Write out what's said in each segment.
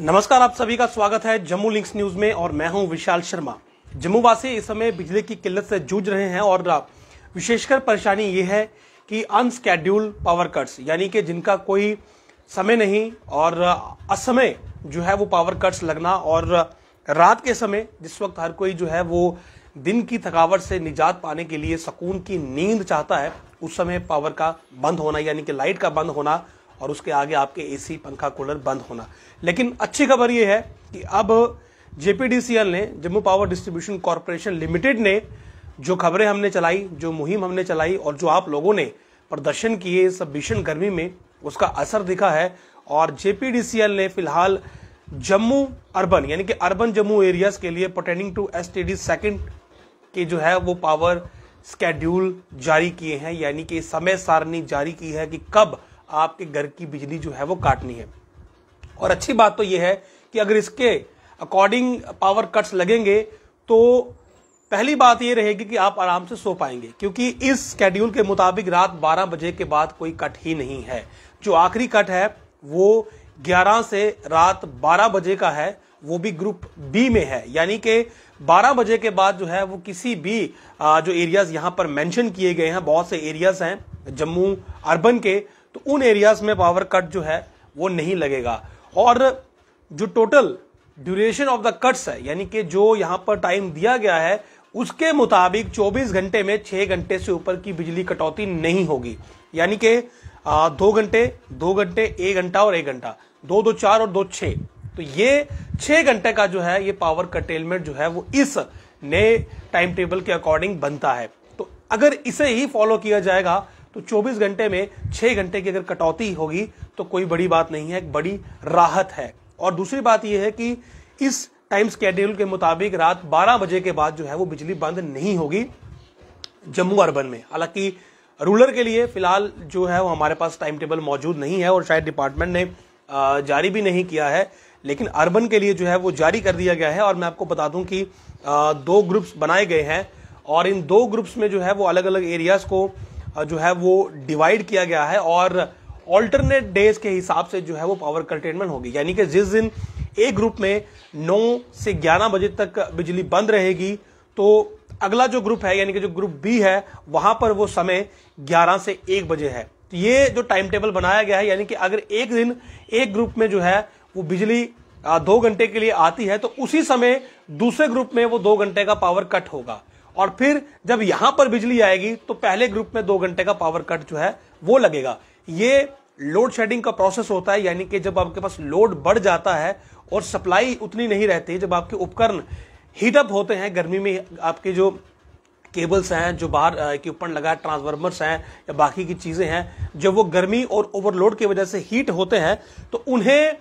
नमस्कार आप सभी का स्वागत है जम्मू लिंक्स न्यूज में और मैं हूं विशाल शर्मा जम्मू वासी इस समय बिजली की किल्लत से जूझ रहे हैं और विशेषकर परेशानी ये है कि अनस्केड्यूल पावर कट्स यानी कि जिनका कोई समय नहीं और असमय जो है वो पावर कट्स लगना और रात के समय जिस वक्त हर कोई जो है वो दिन की थकावट से निजात पाने के लिए सुकून की नींद चाहता है उस समय पावर का बंद होना यानी कि लाइट का बंद होना और उसके आगे आपके एसी पंखा कूलर बंद होना लेकिन अच्छी खबर यह है कि अब जेपीडीसीएल ने Jammu power distribution corporation limited ने जो खबरें हमने चलाई जो मुहिम हमने चलाई और जो आप लोगों ने प्रदर्शन किए इस भीषण गर्मी में उसका असर दिखा है और जेपीडीसीएल ने फिलहाल जम्मू अर्बन यानी कि अर्बन जम्मू एरियाज के लिए pertaining to S T D second के जो है वो पावर स्केड्यूल जारी किए हैं यानी कि समय सारणी जारी की है कि कब आपके घर की बिजली जो है वो काटनी है और अच्छी बात तो ये है कि अगर इसके अकॉर्डिंग पावर कट्स लगेंगे तो पहली बात ये रहेगी कि आप आराम से सो पाएंगे क्योंकि इस स्केड्यूल के मुताबिक रात 12 बजे के बाद कोई कट ही नहीं है जो आखिरी कट है वो 11 से रात 12 बजे का है वो भी ग्रुप बी में है यानी कि 12 बजे के बाद जो है वो किसी भी जो एरियाज यहां पर मेंशन किए गए हैं बहुत से एरियाज हैं जम्मू अर्बन के तो उन एरियाज में पावर कट जो है वो नहीं लगेगा और जो total duration of the cuts है यानी कि जो यहां पर टाइम दिया गया है उसके मुताबिक 24 घंटे में 6 घंटे से ऊपर की बिजली कटौती नहीं होगी यानी कि दो घंटे दो घंटे एक घंटा और एक घंटा दो दो चार और दो छ तो ये छह घंटे का जो है ये पावर कटेलमेंट जो है वो इस नए टाइम टेबल के अकॉर्डिंग बनता है तो अगर इसे ही फॉलो किया जाएगा तो 24 घंटे में 6 घंटे की अगर कटौती होगी तो कोई बड़ी बात नहीं है एक बड़ी राहत है और दूसरी बात यह है कि इस टाइम स्केड्यूल के मुताबिक रात 12 बजे के बाद जो है वो बिजली बंद नहीं होगी जम्मू अर्बन में हालांकि रूरल के लिए फिलहाल जो है वो हमारे पास टाइम टेबल मौजूद नहीं है और शायद डिपार्टमेंट ने जारी भी नहीं किया है लेकिन अर्बन के लिए जो है वो जारी कर दिया गया है और मैं आपको बता दूं कि दो ग्रुप्स बनाए गए हैं और इन दो ग्रुप्स में जो है वो अलग अलग एरियाज को जो है वो डिवाइड किया गया है और ऑल्टरनेट डेज के हिसाब से जो है वो पावर कंटेनमेंट होगी यानी कि जिस दिन एक ग्रुप में नौ से ग्यारह बजे तक बिजली बंद रहेगी तो अगला जो ग्रुप है यानी कि जो ग्रुप बी है वहां पर वो समय ग्यारह से एक बजे है तो ये जो टाइम टेबल बनाया गया है यानी कि अगर एक दिन एक ग्रुप में जो है वो बिजली दो घंटे के लिए आती है तो उसी समय दूसरे ग्रुप में वो दो घंटे का पावर कट होगा और फिर जब यहां पर बिजली आएगी तो पहले ग्रुप में दो घंटे का पावर कट जो है वो लगेगा ये लोड शेडिंग का प्रोसेस होता है यानी कि जब आपके पास लोड बढ़ जाता है और सप्लाई उतनी नहीं रहती जब आपके उपकरण हीटअप होते हैं गर्मी में आपके जो केबल्स हैं जो बाहर इक्विपमेंट लगा है ट्रांसफार्मर्स हैं या बाकी की चीज़ें हैं जब वो गर्मी और ओवरलोड की वजह से हीट होते हैं तो उन्हें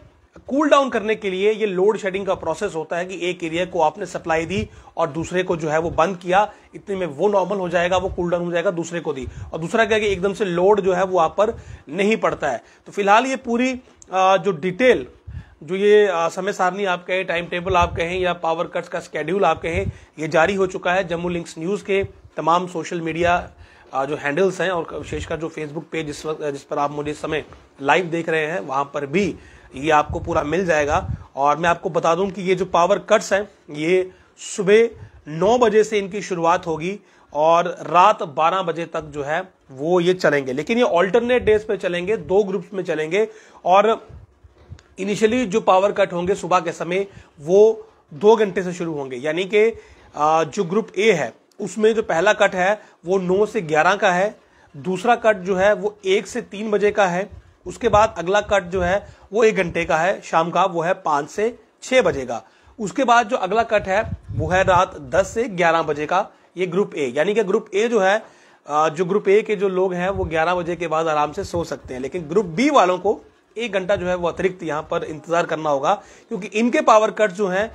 कूल डाउन करने के लिए ये लोड शेडिंग का प्रोसेस होता है कि एक एरिया को आपने सप्लाई दी और दूसरे को जो है वो बंद किया इतने में वो नॉर्मल हो जाएगा वो कूल डाउन हो जाएगा दूसरे को दी और दूसरा क्या कि एकदम से लोड जो है वो आप पर नहीं पड़ता है तो फिलहाल ये पूरी जो डिटेल जो ये समय सारणी आप कहें टाइम टेबल आप कहें या पावर कट्स का स्केड्यूल आप कहें ये जारी हो चुका है जम्मू लिंक्स न्यूज़ के तमाम सोशल मीडिया जो हैंडल्स हैं और विशेषकर जो फेसबुक पेज जिस पर आप मुझे इस समय लाइव देख रहे हैं वहां पर भी ये आपको पूरा मिल जाएगा और मैं आपको बता दूं कि ये जो पावर कट्स हैं ये सुबह नौ बजे से इनकी शुरुआत होगी और रात 12 बजे तक जो है वो ये चलेंगे लेकिन ये ऑल्टरनेट डेज पे चलेंगे दो ग्रुप्स में चलेंगे और इनिशियली जो पावर कट होंगे सुबह के समय वो दो घंटे से शुरू होंगे यानी कि जो ग्रुप ए है उसमें जो पहला कट है वो नौ से ग्यारह का है दूसरा कट जो है वो एक से तीन बजे का है उसके बाद अगला कट जो है वो एक घंटे का है शाम का वो है पांच से छह बजे का उसके बाद जो अगला कट है वो है रात दस से ग्यारह बजे का ये ग्रुप ए यानी कि ग्रुप ए जो है जो ग्रुप ए के जो लोग हैं वो ग्यारह बजे के बाद आराम से सो सकते हैं लेकिन ग्रुप बी वालों को एक घंटा जो है वो अतिरिक्त यहां पर इंतजार करना होगा क्योंकि इनके पावर कट जो है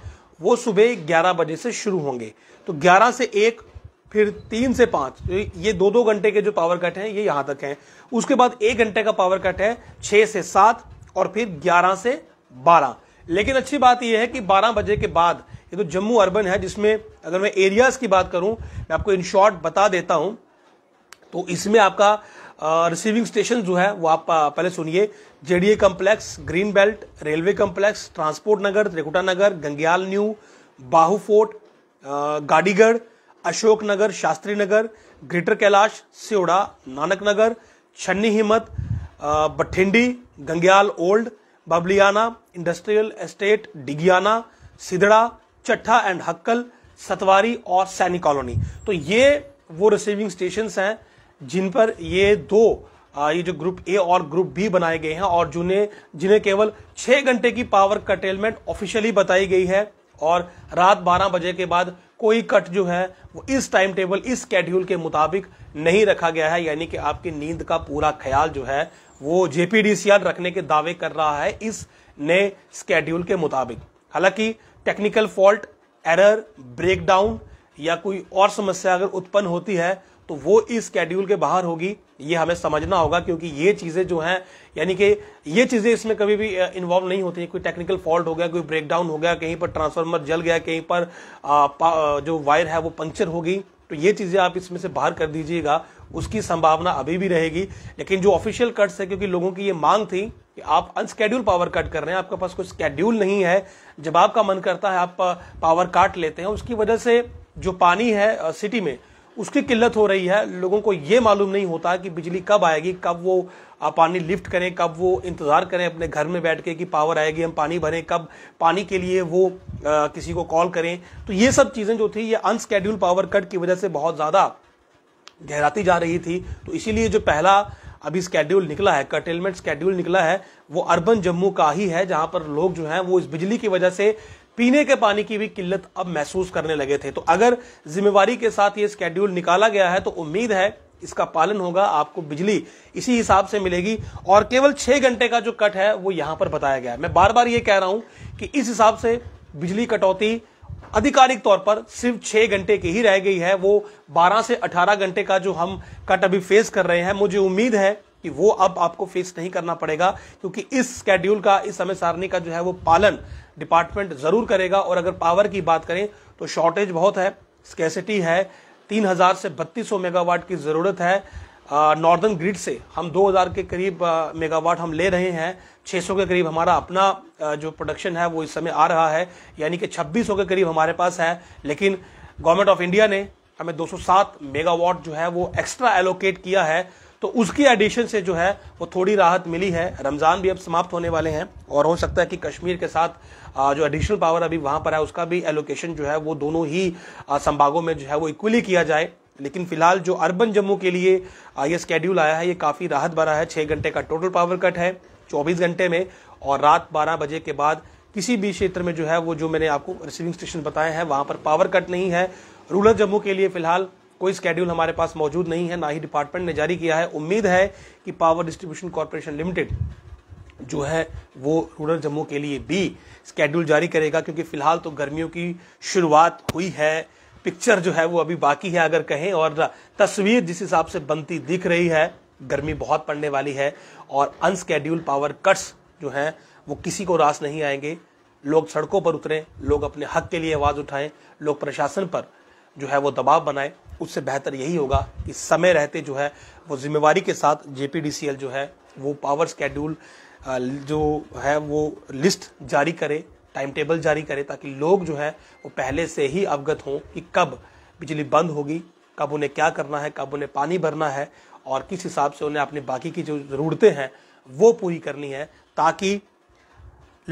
वो सुबह ग्यारह बजे से शुरू होंगे तो ग्यारह से एक फिर तीन से पांच ये दो दो घंटे के जो पावर कट है ये यहां तक है उसके बाद एक घंटे का पावर कट है छह से सात और फिर ग्यारह से बारह लेकिन अच्छी बात यह है कि बारह बजे के बाद ये तो जम्मू अर्बन है जिसमें अगर मैं एरियाज की बात करूं मैं आपको इन शॉर्ट बता देता हूं तो इसमें आपका रिसीविंग स्टेशन जो है वो आप पहले सुनिए JDA Complex Green Belt Railway Complex Transport Nagar Trikuta Nagar Gangyal New Bahu Fort Gadigarh Ashoknagar Shastri Nagar Greater Kailash Sivra Nanak Nagar Channi Himmat Bathindi Gangyal Old Babliana Industrial Estate Digiana Sidhra Chatha and Hakkal Satwari और सैनी कॉलोनी तो ये वो रिसीविंग स्टेशन हैं जिन पर ये दो ये जो ग्रुप ए और ग्रुप बी बनाए गए हैं और जिन्हें जिन्हें केवल छह घंटे की पावर कटेलमेंट ऑफिशियली बताई गई है और रात 12 बजे के बाद कोई कट जो है वो इस टाइम टेबल इस स्केड्यूल के मुताबिक नहीं रखा गया है यानी कि आपकी नींद का पूरा ख्याल जो है वो जेपीडीसीआर रखने के दावे कर रहा है इस नए स्केड्यूल के मुताबिक हालांकि टेक्निकल फॉल्ट एरर ब्रेकडाउन या कोई और समस्या अगर उत्पन्न होती है तो वो इस स्केड्यूल के बाहर होगी ये हमें समझना होगा क्योंकि ये चीज़ें जो हैं यानी कि ये चीज़ें इसमें कभी भी इन्वॉल्व नहीं होती है कोई टेक्निकल फॉल्ट हो गया कोई ब्रेकडाउन हो गया कहीं पर ट्रांसफार्मर जल गया कहीं पर आ, जो वायर है वो पंक्चर होगी तो ये चीज़ें आप इसमें से बाहर कर दीजिएगा उसकी संभावना अभी भी रहेगी लेकिन जो ऑफिशियल कट्स है क्योंकि लोगों की ये मांग थी कि आप अनस्केड्यूल पावर कट कर रहे हैं आपके पास कोई स्केड्यूल नहीं है जब आपका मन करता है आप पावर काट लेते हैं उसकी वजह से जो पानी है सिटी में उसकी किल्लत हो रही है लोगों को ये मालूम नहीं होता कि बिजली कब आएगी कब वो पानी लिफ्ट करें कब वो इंतज़ार करें अपने घर में बैठ के कि पावर आएगी हम पानी भरें कब पानी के लिए वो आ, किसी को कॉल करें तो ये सब चीज़ें जो थी ये अनस्केड्यूल पावर कट की वजह से बहुत ज़्यादा गहराती जा रही थी तो इसीलिए जो पहला अभी स्केड्यूल निकला है कर्टेलमेंट स्केड्यूल निकला है वो अर्बन जम्मू का ही है जहां पर लोग जो हैं वो इस बिजली की वजह से पीने के पानी की भी किल्लत अब महसूस करने लगे थे तो अगर जिम्मेवारी के साथ ये स्केड्यूल निकाला गया है तो उम्मीद है इसका पालन होगा आपको बिजली इसी हिसाब से मिलेगी और केवल छह घंटे का जो कट है वो यहां पर बताया गया है मैं बार बार ये कह रहा हूं कि इस हिसाब से बिजली कटौती आधिकारिक तौर पर सिर्फ छह घंटे की ही रह गई है वो बारह से अठारह घंटे का जो हम कट अभी फेस कर रहे हैं मुझे उम्मीद है कि वो अब आपको फेस नहीं करना पड़ेगा क्योंकि इस स्केड्यूल का इस समय सारणी का जो है वो पालन डिपार्टमेंट ज़रूर करेगा और अगर पावर की बात करें तो शॉर्टेज बहुत है स्केसिटी है 3000 से 3200 मेगावाट की ज़रूरत है नॉर्दर्न ग्रिड से हम 2000 के करीब मेगावाट हम ले रहे हैं 600 के करीब हमारा अपना आ, जो प्रोडक्शन है वो इस समय आ रहा है यानी कि 2600 के करीब हमारे पास है लेकिन गवर्नमेंट ऑफ इंडिया ने हमें 207 मेगावाट जो है वो एक्स्ट्रा एलोकेट किया है तो उसकी एडिशन से जो है वो थोड़ी राहत मिली है रमज़ान भी अब समाप्त होने वाले हैं और हो सकता है कि कश्मीर के साथ जो एडिशनल पावर अभी वहां पर है उसका भी एलोकेशन जो है वो दोनों ही संभागों में जो है वो इक्वली किया जाए लेकिन फिलहाल जो अर्बन जम्मू के लिए ये स्केड्यूल आया है ये काफ़ी राहत भरा है छह घंटे का टोटल पावर कट है चौबीस घंटे में और रात बारह बजे के बाद किसी भी क्षेत्र में जो है वो जो मैंने आपको रिसीविंग स्टेशन बताया है वहां पर पावर कट नहीं है रूरल जम्मू के लिए फिलहाल कोई स्केड्यूल हमारे पास मौजूद नहीं है ना ही डिपार्टमेंट ने जारी किया है उम्मीद है कि पावर डिस्ट्रीब्यूशन कॉरपोरेशन लिमिटेड जो है वो रूरल जम्मू के लिए भी स्केड्यूल जारी करेगा क्योंकि फिलहाल तो गर्मियों की शुरुआत हुई है पिक्चर जो है वो अभी बाकी है अगर कहें और तस्वीर जिस हिसाब से बनती दिख रही है गर्मी बहुत पड़ने वाली है और अनस्केड्यूल पावर कट्स जो हैं वो किसी को रास नहीं आएंगे लोग सड़कों पर उतरें लोग अपने हक के लिए आवाज़ उठाएं लोग प्रशासन पर जो है वो दबाव बनाएं उससे बेहतर यही होगा कि समय रहते जो है वो जिम्मेवारी के साथ जेपीडीसीएल जो है वो पावर स्केड्यूल जो है वो लिस्ट जारी करे टाइम टेबल जारी करे ताकि लोग जो है वो पहले से ही अवगत हों कि कब बिजली बंद होगी कब उन्हें क्या करना है कब उन्हें पानी भरना है और किस हिसाब से उन्हें अपनी बाकी की जो ज़रूरतें हैं वो पूरी करनी है ताकि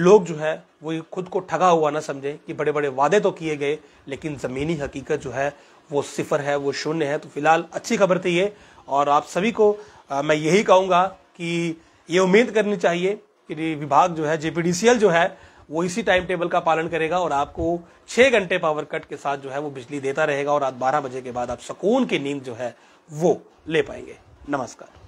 लोग जो है वो खुद को ठगा हुआ ना समझें कि बड़े बड़े वादे तो किए गए लेकिन ज़मीनी हकीकत जो है वो सिफर है वो शून्य है तो फिलहाल अच्छी खबर थी तो ये और आप सभी को आ, मैं यही कहूंगा कि ये उम्मीद करनी चाहिए कि विभाग जो है जेपीडीसीएल जो है वो इसी टाइम टेबल का पालन करेगा और आपको छह घंटे पावर कट के साथ जो है वो बिजली देता रहेगा और रात बारह बजे के बाद आप सुकून की नींद जो है वो ले पाएंगे नमस्कार